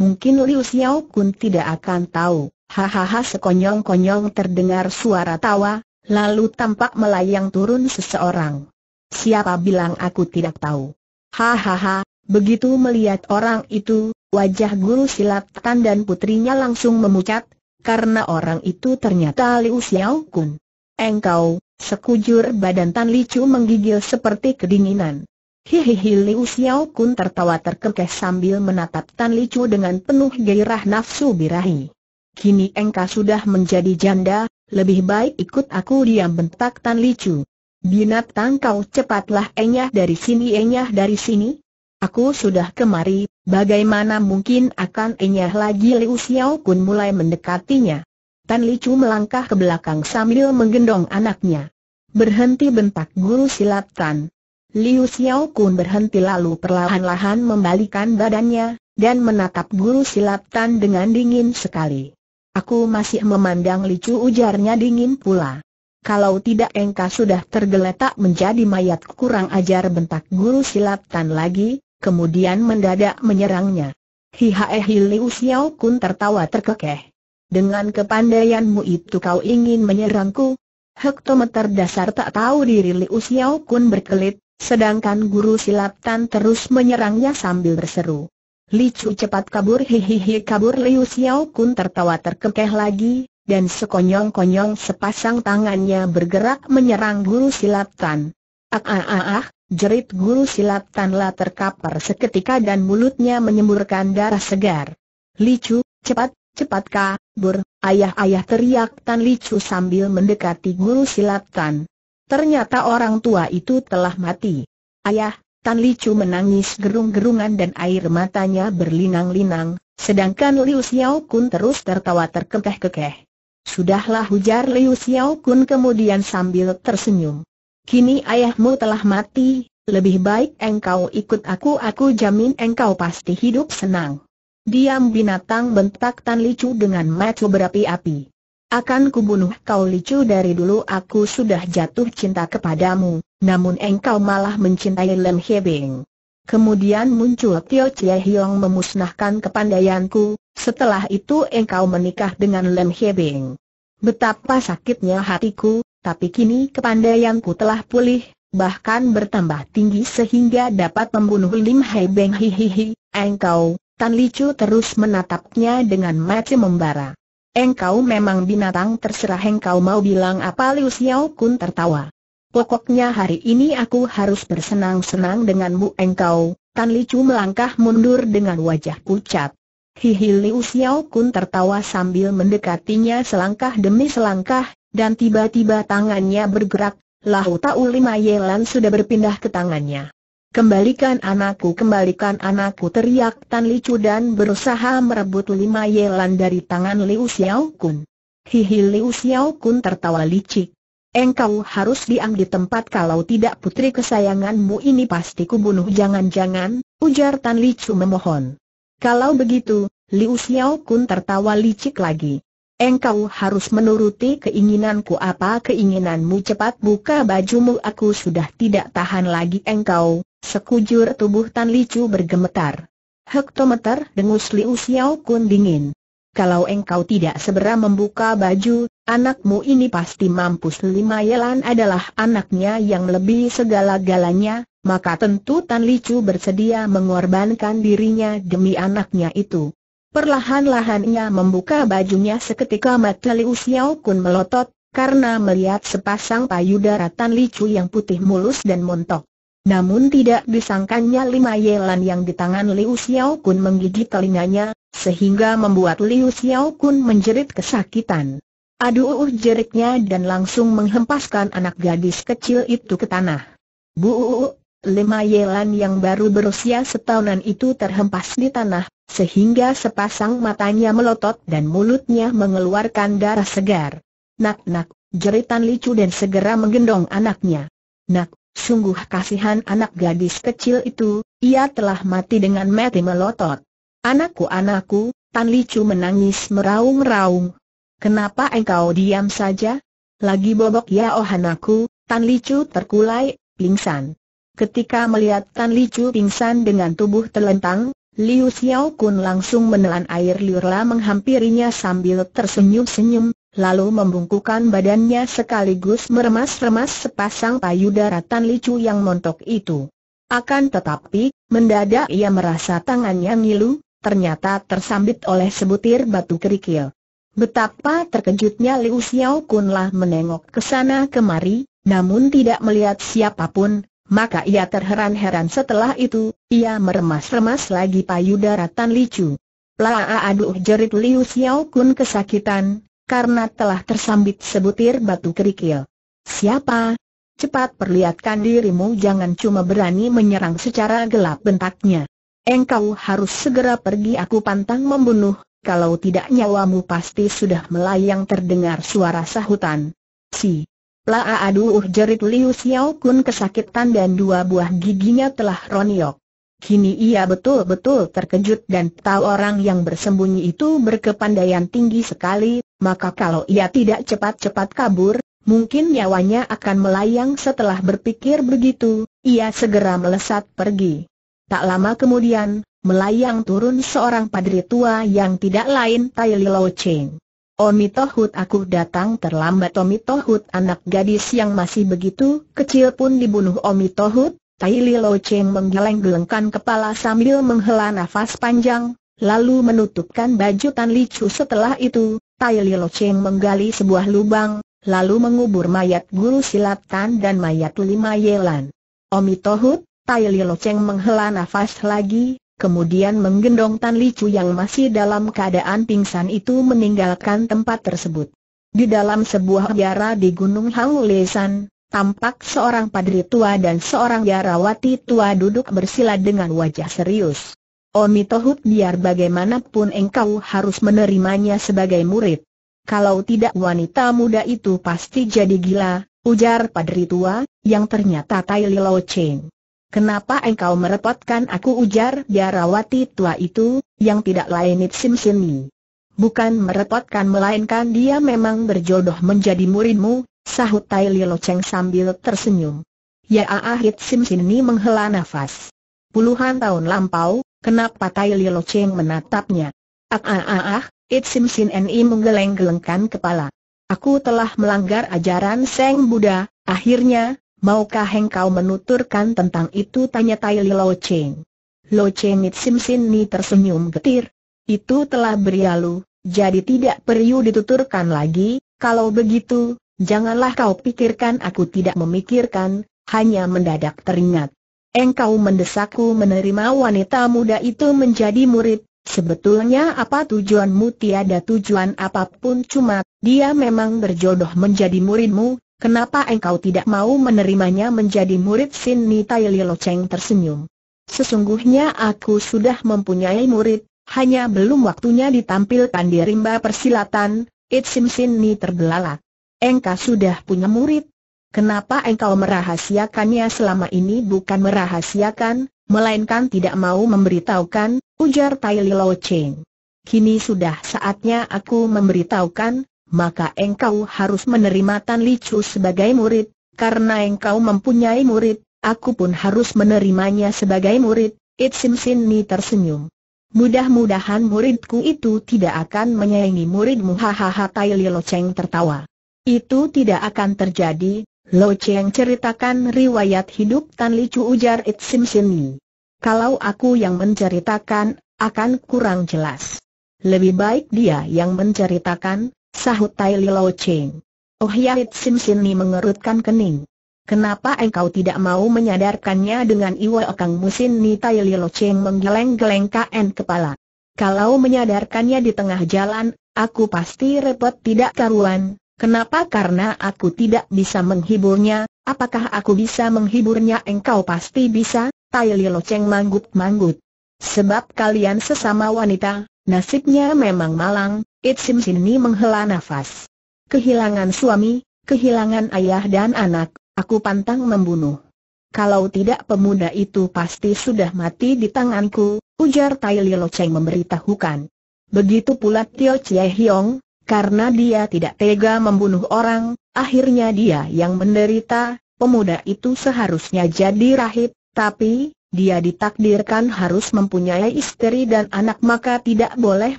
Mungkin Liu Xiao Kun tidak akan tahu. Hahaha sekonyong-konyong terdengar suara tawa, lalu tampak melayang turun seseorang. Siapa bilang aku tidak tahu? Hahaha, begitu melihat orang itu, wajah guru silat Tan dan putrinya langsung memucat, karena orang itu ternyata Liu Xiao Kun. Engkau, sekujur badan Tan Licu menggigil seperti kedinginan. Hihihi Liu Xiao Kun tertawa terkekeh sambil menatap Tan Licu dengan penuh gairah nafsu birahi. Kini engkau sudah menjadi janda, lebih baik ikut aku diam bentak Tan Licu. Binatang kau cepatlah enyah dari sini enyah dari sini, Aku sudah kemari, bagaimana mungkin akan enyah lagi Liu Xiao Kun mulai mendekatinya. Tan Li Chu melangkah ke belakang sambil menggendong anaknya. Berhenti bentak guru silat Tan. Liu Xiao Kun berhenti lalu perlahan-lahan membalikan badannya, dan menatap guru silat Tan dengan dingin sekali. Aku masih memandang Li Chu ujarnya dingin pula. Kalau tidak engkau sudah tergeletak menjadi mayat kurang ajar bentak guru silat Tan lagi, kemudian mendadak menyerangnya. Hihaehi eh, Liu Xiao Kun tertawa terkekeh. Dengan kepandaianmu itu kau ingin menyerangku? Hektometer dasar tak tahu diri Liu Xiao Kun berkelit, sedangkan guru silaptan terus menyerangnya sambil berseru. Li Chu cepat kabur hihihi kabur Liu Xiao Kun tertawa terkekeh lagi, dan sekonyong-konyong sepasang tangannya bergerak menyerang guru silaptan. Ah ah ah ah, Jerit guru silat Tanla terkapar seketika dan mulutnya menyemburkan darah segar. Licu, cepat, cepat bur, ayah-ayah teriak Tan Licu sambil mendekati guru silat Tan. Ternyata orang tua itu telah mati. Ayah, Tan Licu menangis gerung-gerungan dan air matanya berlinang-linang, sedangkan Liu Xiao Kun terus tertawa terkekeh-kekeh. Sudahlah hujar Liu Xiao Kun kemudian sambil tersenyum. Kini ayahmu telah mati, lebih baik engkau ikut aku aku jamin engkau pasti hidup senang. Diam binatang bentak Tan Licu dengan mata berapi-api. Akan kubunuh kau Licu dari dulu aku sudah jatuh cinta kepadamu, namun engkau malah mencintai Lem Hebing. Kemudian muncul Tio Chie Hiong memusnahkan kepandaianku, setelah itu engkau menikah dengan Lem Hebing. Betapa sakitnya hatiku, tapi kini kepandaianku telah pulih, bahkan bertambah tinggi sehingga dapat membunuh Lim Hai Beng hihihi, engkau, Tan Licu terus menatapnya dengan mata membara. Engkau memang binatang terserah engkau mau bilang apa Liu Xiao Kun tertawa. Pokoknya hari ini aku harus bersenang-senang denganmu engkau, Tan Licu melangkah mundur dengan wajah pucat. Hihi Liu Xiao Kun tertawa sambil mendekatinya selangkah demi selangkah, dan tiba-tiba tangannya bergerak, Lahu Tau Lima Yelan sudah berpindah ke tangannya. Kembalikan anakku, kembalikan anakku teriak Tan Chu dan berusaha merebut Lima Yelan dari tangan Liu Xiao Kun. Hihi Liu Xiao Kun tertawa licik. Engkau harus diam di tempat kalau tidak putri kesayanganmu ini pasti kubunuh jangan-jangan, ujar Tan Chu memohon. Kalau begitu, Liu Xiao Kun tertawa licik lagi. Engkau harus menuruti keinginanku apa keinginanmu cepat buka bajumu aku sudah tidak tahan lagi engkau, sekujur tubuh Tan Licu bergemetar. Hektometer dengus Liu Xiao Kun dingin. Kalau engkau tidak segera membuka baju, anakmu ini pasti mampus lima yelan adalah anaknya yang lebih segala-galanya, maka tentu Tan Li Chu bersedia mengorbankan dirinya demi anaknya itu. Perlahan-lahan ia membuka bajunya seketika mata Liu Xiao Kun melotot, karena melihat sepasang payudara Tan Li Chu yang putih mulus dan montok. Namun tidak disangkanya lima yelan yang di tangan Liu Xiao Kun menggigit telinganya, sehingga membuat Liu Xiao Kun menjerit kesakitan. Aduh uh, jeritnya dan langsung menghempaskan anak gadis kecil itu ke tanah. Bu uh, uh, Lima Yelan yang baru berusia setahunan itu terhempas di tanah, sehingga sepasang matanya melotot dan mulutnya mengeluarkan darah segar. Nak-nak, jeritan Licu dan segera menggendong anaknya. Nak, sungguh kasihan anak gadis kecil itu, ia telah mati dengan mati melotot. Anakku anakku, Tan Licu menangis meraung-raung. Kenapa engkau diam saja? Lagi bobok ya oh anakku, Tan Licu terkulai, pingsan. Ketika melihat Tan Li Chu pingsan dengan tubuh telentang, Liu Xiao Kun langsung menelan air liurlah menghampirinya sambil tersenyum-senyum, lalu membungkukan badannya sekaligus meremas-remas sepasang payudara Tan Li Chu yang montok itu. Akan tetapi, mendadak ia merasa tangannya ngilu, ternyata tersambit oleh sebutir batu kerikil. Betapa terkejutnya Liu Xiao Kun lah menengok ke sana kemari, namun tidak melihat siapapun, maka ia terheran-heran setelah itu, ia meremas-remas lagi payudara Tan Licu. Plaa aduh jerit Liu Xiao Kun kesakitan, karena telah tersambit sebutir batu kerikil. Siapa? Cepat perlihatkan dirimu jangan cuma berani menyerang secara gelap bentaknya. Engkau harus segera pergi aku pantang membunuh, kalau tidak nyawamu pasti sudah melayang terdengar suara sahutan. Si Laa aduh jerit Liu Xiao Kun kesakitan dan dua buah giginya telah roniok. Kini ia betul-betul terkejut dan tahu orang yang bersembunyi itu berkepandaian tinggi sekali, maka kalau ia tidak cepat-cepat kabur, mungkin nyawanya akan melayang setelah berpikir begitu, ia segera melesat pergi. Tak lama kemudian, melayang turun seorang padri tua yang tidak lain Tai Lo Cheng. Omitohut aku datang terlambat Omitohut anak gadis yang masih begitu kecil pun dibunuh Omitohut, Tai Li Lo Cheng menggeleng-gelengkan kepala sambil menghela nafas panjang, lalu menutupkan baju Tan Li Chu setelah itu, Tai Li Lo Cheng menggali sebuah lubang, lalu mengubur mayat guru silat Tan dan mayat lima Yelan. Omitohut, Tai Li Lo Cheng menghela nafas lagi, kemudian menggendong Tan Li Chu yang masih dalam keadaan pingsan itu meninggalkan tempat tersebut. Di dalam sebuah biara di Gunung Haulesan, tampak seorang padri tua dan seorang biarawati tua duduk bersila dengan wajah serius. Omi Tohut biar bagaimanapun engkau harus menerimanya sebagai murid. Kalau tidak wanita muda itu pasti jadi gila, ujar padri tua, yang ternyata Tai Lo Cheng. Kenapa engkau merepotkan aku ujar biarawati tua itu, yang tidak lain It Sim simsini. Bukan merepotkan melainkan dia memang berjodoh menjadi muridmu, sahut Tai Lo Cheng sambil tersenyum. Ya Ahit Simsini menghela nafas. Puluhan tahun lampau, kenapa Tai Lo Cheng menatapnya? Ah ah ah ah, It sim Ni menggeleng-gelengkan kepala. Aku telah melanggar ajaran Seng Buddha, akhirnya, Maukah engkau menuturkan tentang itu? Tanya Tai Li Lo Cheng. Lo Cheng It Sim Sin Ni tersenyum getir. Itu telah berlalu, jadi tidak perlu dituturkan lagi, kalau begitu, janganlah kau pikirkan aku tidak memikirkan, hanya mendadak teringat. Engkau mendesakku menerima wanita muda itu menjadi murid, Sebetulnya apa tujuanmu tiada tujuan apapun cuma, dia memang berjodoh menjadi muridmu, Kenapa engkau tidak mau menerimanya menjadi murid Sin Ni Li Lo Cheng tersenyum. Sesungguhnya aku sudah mempunyai murid, hanya belum waktunya ditampilkan di rimba persilatan, It Sim Sin Ni terbelalak. Engkau sudah punya murid? Kenapa engkau merahasiakannya selama ini bukan merahasiakan, melainkan tidak mau memberitahukan, ujar Tai Lo Cheng. Kini sudah saatnya aku memberitahukan, maka engkau harus menerima Tan Licu sebagai murid, karena engkau mempunyai murid, aku pun harus menerimanya sebagai murid, It Sim Ni tersenyum. Mudah-mudahan muridku itu tidak akan menyaingi muridmu hahaha Tai Lo Cheng tertawa. Itu tidak akan terjadi, Lo Cheng ceritakan riwayat hidup Tan Licu ujar It Sim Ni. Kalau aku yang menceritakan, akan kurang jelas. Lebih baik dia yang menceritakan, sahut Tai Lilo Cheng. Oh ya It Sim ni mengerutkan kening. Kenapa engkau tidak mau menyadarkannya dengan Iwa Kang Musin Ni Tai Lilo Cheng menggeleng-geleng KN kepala. Kalau menyadarkannya di tengah jalan, aku pasti repot tidak karuan. Kenapa? Karena aku tidak bisa menghiburnya. Apakah aku bisa menghiburnya? Engkau pasti bisa. Tai Lilo Cheng manggut-manggut. Sebab kalian sesama wanita, Nasibnya memang malang, It seems ini menghela nafas. Kehilangan suami, kehilangan ayah dan anak, aku pantang membunuh. Kalau tidak pemuda itu pasti sudah mati di tanganku, ujar Tai Lo Cheng memberitahukan. Begitu pula Tio Chie Hiong, karena dia tidak tega membunuh orang, akhirnya dia yang menderita, pemuda itu seharusnya jadi rahib, tapi, dia ditakdirkan harus mempunyai istri dan anak maka tidak boleh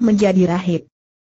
menjadi rahib.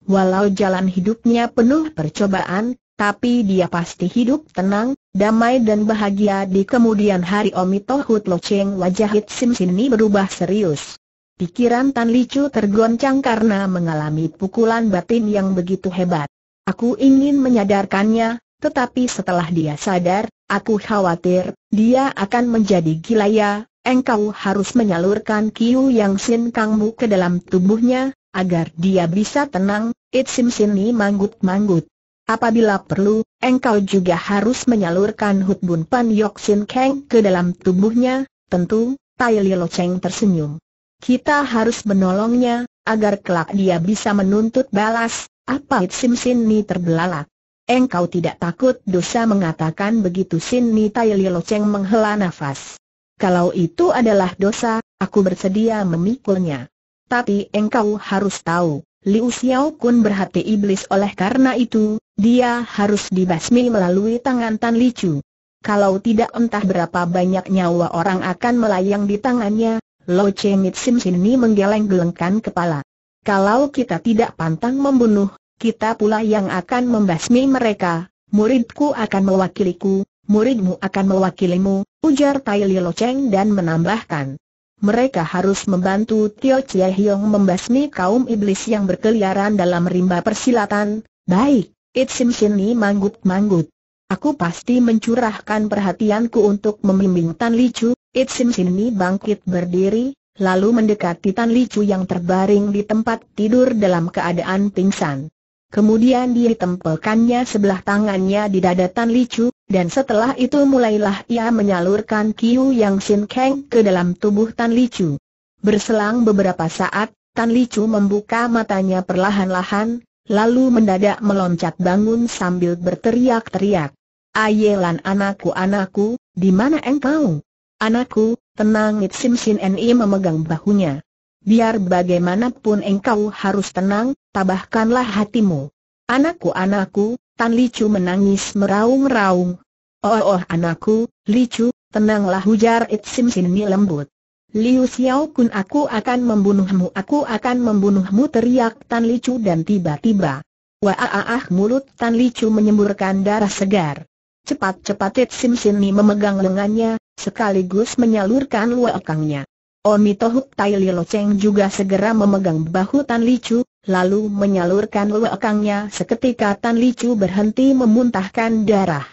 Walau jalan hidupnya penuh percobaan, tapi dia pasti hidup tenang, damai dan bahagia di kemudian hari Omito Hut Lo Cheng wajah Hit Sim Sini berubah serius. Pikiran Tan Licu tergoncang karena mengalami pukulan batin yang begitu hebat. Aku ingin menyadarkannya, tetapi setelah dia sadar, aku khawatir, dia akan menjadi gila ya, engkau harus menyalurkan Kiu Yang Sin Kangmu ke dalam tubuhnya, agar dia bisa tenang, It Sim Sini manggut-manggut. Apabila perlu, engkau juga harus menyalurkan Hut Bun Pan Yok Sin Kang ke dalam tubuhnya, tentu, Tai Li Lo Cheng tersenyum. Kita harus menolongnya, agar kelak dia bisa menuntut balas, apa It Sim sin ni terbelalak. Engkau tidak takut dosa mengatakan begitu Sin Ni Tai Li Lo Cheng menghela nafas. Kalau itu adalah dosa, aku bersedia memikulnya. Tapi engkau harus tahu, Liu Xiao Kun berhati iblis oleh karena itu, dia harus dibasmi melalui tangan Tan Li Chu. Kalau tidak entah berapa banyak nyawa orang akan melayang di tangannya, Lo Mit Sim Sini menggeleng-gelengkan kepala. Kalau kita tidak pantang membunuh, kita pula yang akan membasmi mereka, muridku akan mewakiliku, muridmu akan mewakilimu, ujar Tai Lo Cheng dan menambahkan. Mereka harus membantu Tio Chie Hiong membasmi kaum iblis yang berkeliaran dalam rimba persilatan. Baik, It Sim Ni manggut-manggut. Aku pasti mencurahkan perhatianku untuk memimpin Tan Li Chu. It Sim Ni bangkit berdiri, lalu mendekati Tan Li Chu yang terbaring di tempat tidur dalam keadaan pingsan. Kemudian dia tempelkannya sebelah tangannya di dada Tan Chu, dan setelah itu mulailah ia menyalurkan Kiu Yang Sin Kang ke dalam tubuh Tan Li Chu. Berselang beberapa saat, Tan Li Chu membuka matanya perlahan-lahan, lalu mendadak meloncat bangun sambil berteriak-teriak. Ayelan anakku anakku, di mana engkau? Anakku, tenang Nitsim Sin Ni memegang bahunya biar bagaimanapun engkau harus tenang, tabahkanlah hatimu. Anakku anakku, Tan Licu menangis meraung-raung. Oh oh anakku, Licu, tenanglah hujar It Sim Ni lembut. Liu Xiao Kun aku akan membunuhmu aku akan membunuhmu teriak Tan Licu dan tiba-tiba. Wah ah, ah, ah, mulut Tan Licu menyemburkan darah segar. Cepat-cepat It Sim Ni memegang lengannya, sekaligus menyalurkan luakangnya. Omi Tohuk Tai Lo Cheng juga segera memegang bahu Tan Li Chu, lalu menyalurkan lewekangnya seketika Tan Li Chu berhenti memuntahkan darah.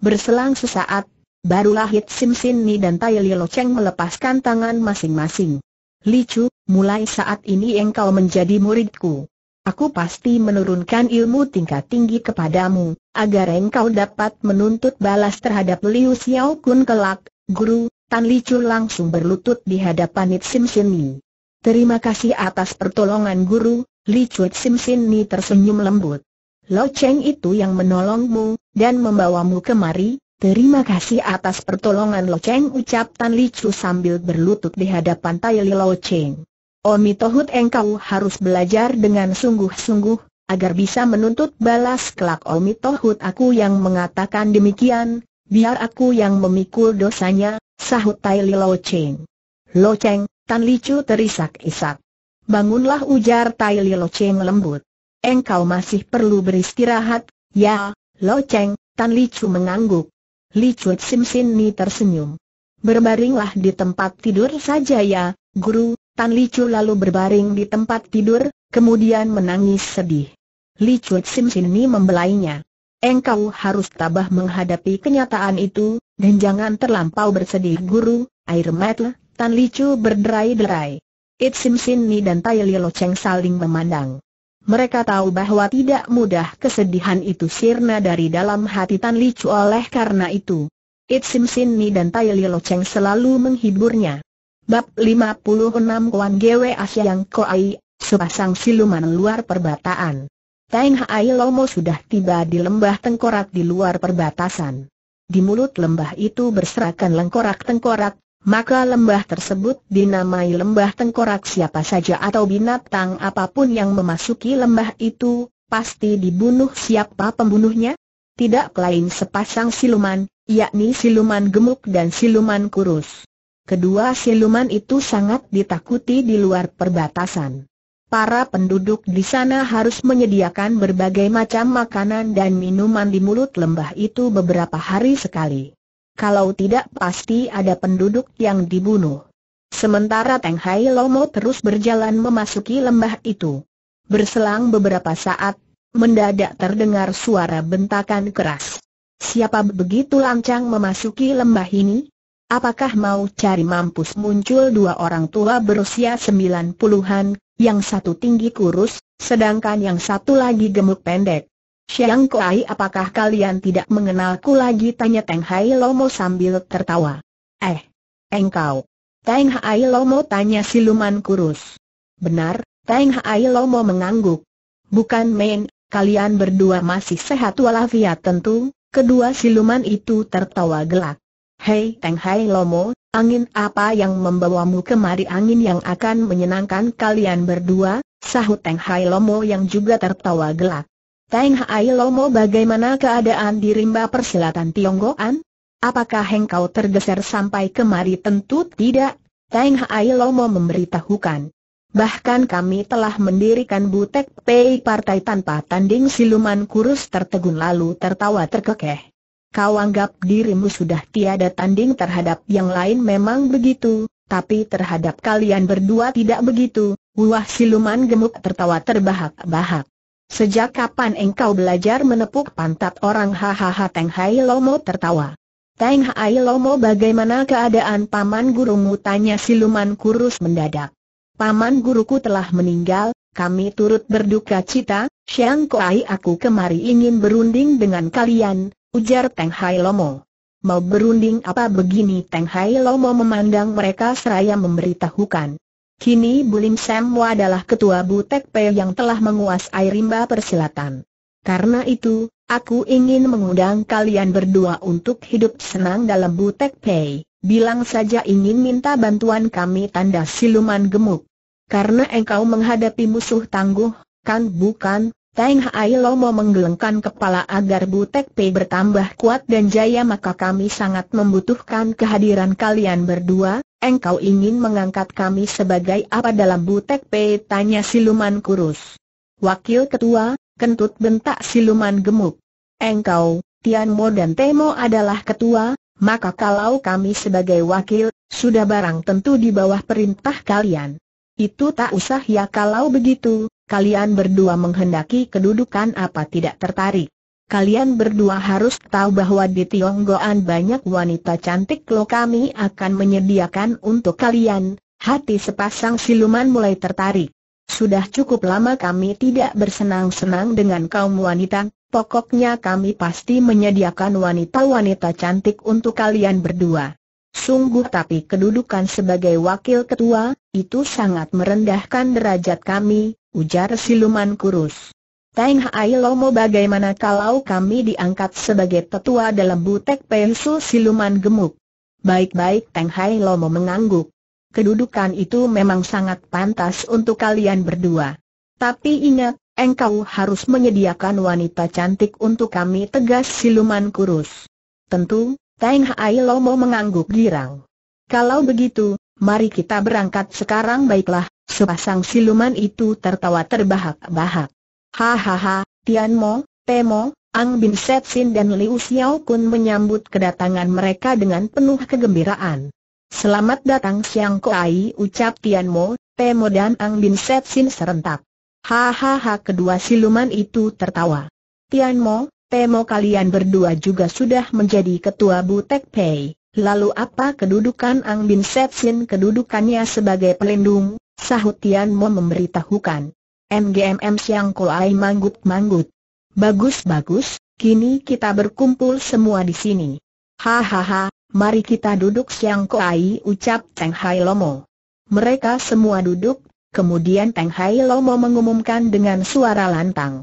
Berselang sesaat, barulah Hit Sim Sin Ni dan Tai Lilo Cheng melepaskan tangan masing-masing. Li Chu, mulai saat ini engkau menjadi muridku. Aku pasti menurunkan ilmu tingkat tinggi kepadamu, agar engkau dapat menuntut balas terhadap Liu Xiao Kun kelak, guru, Tan Li Chu langsung berlutut di hadapan It Sim Sin Ni. Terima kasih atas pertolongan guru, Li Chu Sim Sin Ni tersenyum lembut. Lo Cheng itu yang menolongmu, dan membawamu kemari, terima kasih atas pertolongan Lo Cheng ucap Tan Li Chu sambil berlutut di hadapan Tai Li Lo Cheng. Omi Tohut engkau harus belajar dengan sungguh-sungguh, agar bisa menuntut balas kelak Omi Tohut aku yang mengatakan demikian, Biar aku yang memikul dosanya, sahut Tai Li Lo Cheng. Lo Cheng, Tan Li Chu terisak-isak. Bangunlah ujar Tai Li Lo Cheng lembut. Engkau masih perlu beristirahat, ya, Lo Cheng, Tan Li Chu mengangguk. Li Chu Sim Sin Ni tersenyum. Berbaringlah di tempat tidur saja ya, guru, Tan Li Chu lalu berbaring di tempat tidur, kemudian menangis sedih. Li Chu Sim Sin Ni membelainya engkau harus tabah menghadapi kenyataan itu, dan jangan terlampau bersedih guru, air mata Tan Licu berderai-derai. It Sim Sin Ni dan Tai Lo Cheng saling memandang. Mereka tahu bahwa tidak mudah kesedihan itu sirna dari dalam hati Tan Li Chu, oleh karena itu. It Sim Sin Ni dan Tai Lo Cheng selalu menghiburnya. Bab 56 Kuan Gwe Asia Yang Koai, sepasang siluman luar perbataan. Tang Hai Lomo sudah tiba di lembah tengkorak di luar perbatasan. Di mulut lembah itu berserakan lengkorak-tengkorak, maka lembah tersebut dinamai lembah tengkorak siapa saja atau binatang apapun yang memasuki lembah itu, pasti dibunuh siapa pembunuhnya? Tidak lain sepasang siluman, yakni siluman gemuk dan siluman kurus. Kedua siluman itu sangat ditakuti di luar perbatasan para penduduk di sana harus menyediakan berbagai macam makanan dan minuman di mulut lembah itu beberapa hari sekali. Kalau tidak pasti ada penduduk yang dibunuh. Sementara Teng Hai Lomo terus berjalan memasuki lembah itu. Berselang beberapa saat, mendadak terdengar suara bentakan keras. Siapa begitu lancang memasuki lembah ini? Apakah mau cari mampus muncul dua orang tua berusia sembilan puluhan, yang satu tinggi kurus, sedangkan yang satu lagi gemuk pendek. Siang Kuai apakah kalian tidak mengenalku lagi tanya Teng Hai Lomo sambil tertawa. Eh, engkau. Teng Hai Lomo tanya siluman kurus. Benar, Teng Hai Lomo mengangguk. Bukan main, kalian berdua masih sehat walafiat tentu, kedua siluman itu tertawa gelak. Hei Teng Hai Lomo, angin apa yang membawamu kemari angin yang akan menyenangkan kalian berdua, sahut Teng Hai Lomo yang juga tertawa gelak. Teng Hai Lomo bagaimana keadaan di rimba persilatan Tionggoan? Apakah engkau tergeser sampai kemari tentu tidak? Teng Hai Lomo memberitahukan. Bahkan kami telah mendirikan butek Pei partai tanpa tanding siluman kurus tertegun lalu tertawa terkekeh kau anggap dirimu sudah tiada tanding terhadap yang lain memang begitu, tapi terhadap kalian berdua tidak begitu, wah siluman gemuk tertawa terbahak-bahak. Sejak kapan engkau belajar menepuk pantat orang hahaha Teng Hai Lomo tertawa. Teng Hai Lomo bagaimana keadaan paman gurumu tanya siluman kurus mendadak. Paman guruku telah meninggal, kami turut berduka cita, Siang Koai aku kemari ingin berunding dengan kalian, ujar Teng Hai Lomo. Mau berunding apa begini Teng Hai Lomo memandang mereka seraya memberitahukan. Kini Bulim Semwo adalah ketua Butek P yang telah menguasai rimba persilatan. Karena itu, aku ingin mengundang kalian berdua untuk hidup senang dalam Butek P. Bilang saja ingin minta bantuan kami tanda siluman gemuk. Karena engkau menghadapi musuh tangguh, kan bukan, Teng Hai Lomo menggelengkan kepala agar Butek P bertambah kuat dan jaya maka kami sangat membutuhkan kehadiran kalian berdua, engkau ingin mengangkat kami sebagai apa dalam Butek P tanya siluman kurus. Wakil ketua, kentut bentak siluman gemuk. Engkau, Tian Mo dan Temo adalah ketua, maka kalau kami sebagai wakil, sudah barang tentu di bawah perintah kalian. Itu tak usah ya kalau begitu, kalian berdua menghendaki kedudukan apa tidak tertarik. Kalian berdua harus tahu bahwa di Tionggoan banyak wanita cantik lo kami akan menyediakan untuk kalian, hati sepasang siluman mulai tertarik. Sudah cukup lama kami tidak bersenang-senang dengan kaum wanita, pokoknya kami pasti menyediakan wanita-wanita cantik untuk kalian berdua. Sungguh tapi kedudukan sebagai wakil ketua, itu sangat merendahkan derajat kami, ujar siluman kurus. Teng Hai Lomo bagaimana kalau kami diangkat sebagai tetua dalam butek pensu siluman gemuk? Baik-baik Teng Hai Lomo mengangguk. Kedudukan itu memang sangat pantas untuk kalian berdua. Tapi ingat, engkau harus menyediakan wanita cantik untuk kami tegas siluman kurus. Tentu, Tang Hai Lomo mengangguk girang. Kalau begitu, mari kita berangkat sekarang baiklah, sepasang siluman itu tertawa terbahak-bahak. Hahaha, Tian Mo, Mo, Ang Bin Sin dan Liu Xiao Kun menyambut kedatangan mereka dengan penuh kegembiraan. Selamat datang Siang Ai, ucap Tian Mo, Mo dan Ang Bin Sin serentak. Hahaha kedua siluman itu tertawa. Tian Mo, Temo kalian berdua juga sudah menjadi ketua Butek Pei. Lalu apa kedudukan Ang Bin Sin kedudukannya sebagai pelindung? Sahut Tian Mo memberitahukan. MGMM Siang Koai manggut-manggut. Bagus-bagus, kini kita berkumpul semua di sini. Hahaha, mari kita duduk Siang Koai ucap Teng Hai Lomo. Mereka semua duduk, kemudian Teng Hai Lomo mengumumkan dengan suara lantang.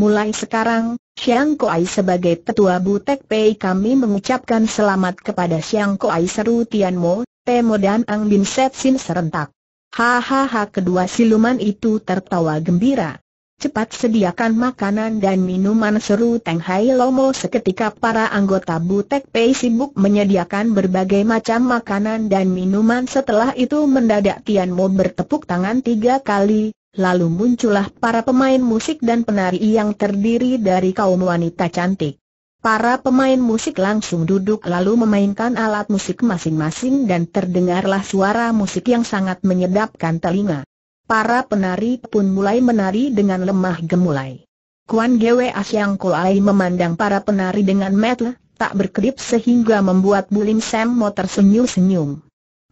Mulai sekarang, Siang Koai sebagai tetua Butek Pei kami mengucapkan selamat kepada Siang Koai seru Tian Mo, Temo dan Ang Bin Set Sin serentak. Hahaha kedua siluman itu tertawa gembira. Cepat sediakan makanan dan minuman seru Teng Hai Lomo seketika para anggota Butek Pei sibuk menyediakan berbagai macam makanan dan minuman setelah itu mendadak Tian Mo bertepuk tangan tiga kali, lalu muncullah para pemain musik dan penari yang terdiri dari kaum wanita cantik. Para pemain musik langsung duduk lalu memainkan alat musik masing-masing dan terdengarlah suara musik yang sangat menyedapkan telinga. Para penari pun mulai menari dengan lemah gemulai. Kuan Gwe Asyang Kulai memandang para penari dengan metel, tak berkedip sehingga membuat Bulim Sam Mo tersenyum-senyum.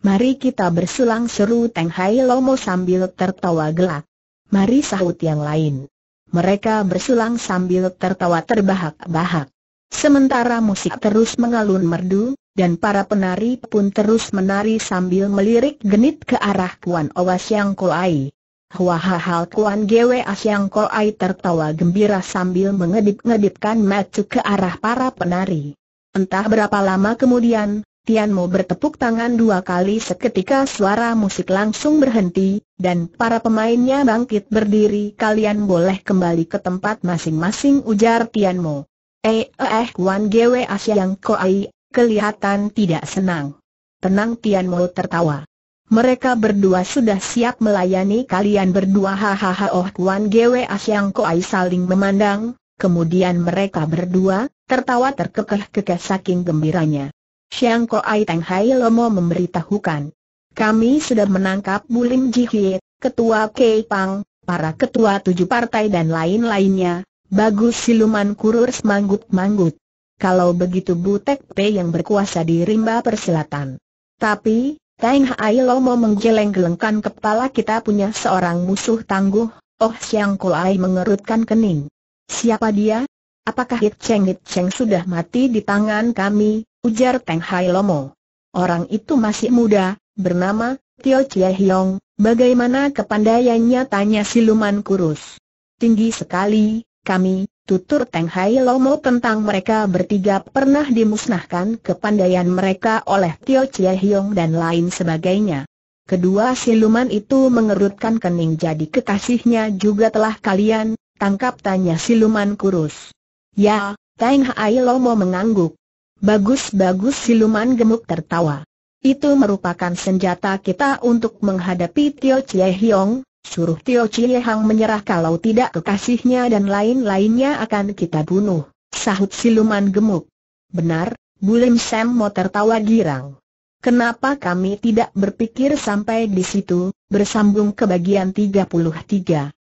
Mari kita bersulang seru Teng Hai Lomo sambil tertawa gelak. Mari sahut yang lain. Mereka bersulang sambil tertawa terbahak-bahak. Sementara musik terus mengalun merdu, dan para penari pun terus menari sambil melirik genit ke arah Kuan Owa Siang Koai. Wahahal Kuan Gwe Siang Koai tertawa gembira sambil mengedip-ngedipkan mata ke arah para penari. Entah berapa lama kemudian, Tian Mo bertepuk tangan dua kali seketika suara musik langsung berhenti, dan para pemainnya bangkit berdiri kalian boleh kembali ke tempat masing-masing ujar Tian Mo. Eh eh Wan Gwe Asia yang koai, kelihatan tidak senang. Tenang Tian Mo tertawa. Mereka berdua sudah siap melayani kalian berdua hahaha oh Wan Gwe Asia yang koai saling memandang, kemudian mereka berdua, tertawa terkekeh-kekeh saking gembiranya. Xiang Ai Teng Hai Lomo memberitahukan. Kami sudah menangkap Bulim Jihye, Ketua Kei Pang, para ketua tujuh partai dan lain-lainnya, bagus siluman kurus manggut manggut Kalau begitu Butek P yang berkuasa di rimba Perselatan. Tapi, Teng Hai Lomo menggeleng-gelengkan kepala kita punya seorang musuh tangguh, Oh Xiang Ai mengerutkan kening. Siapa dia? Apakah Hit Cheng Hit Cheng sudah mati di tangan kami? ujar Teng Hai Lomo. Orang itu masih muda, bernama Tio Chie Hiong. bagaimana kepandaiannya tanya siluman kurus. Tinggi sekali, kami, tutur Teng Hai Lomo tentang mereka bertiga pernah dimusnahkan kepandaian mereka oleh Tio Chie Hiong dan lain sebagainya. Kedua siluman itu mengerutkan kening jadi kekasihnya juga telah kalian, tangkap tanya siluman kurus. Ya, Teng Hai Lomo mengangguk. Bagus-bagus siluman gemuk tertawa. Itu merupakan senjata kita untuk menghadapi Tio Chie Hiong, suruh Tio Chie Hang menyerah kalau tidak kekasihnya dan lain-lainnya akan kita bunuh, sahut siluman gemuk. Benar, Bulim Sam mau tertawa girang. Kenapa kami tidak berpikir sampai di situ, bersambung ke bagian 33.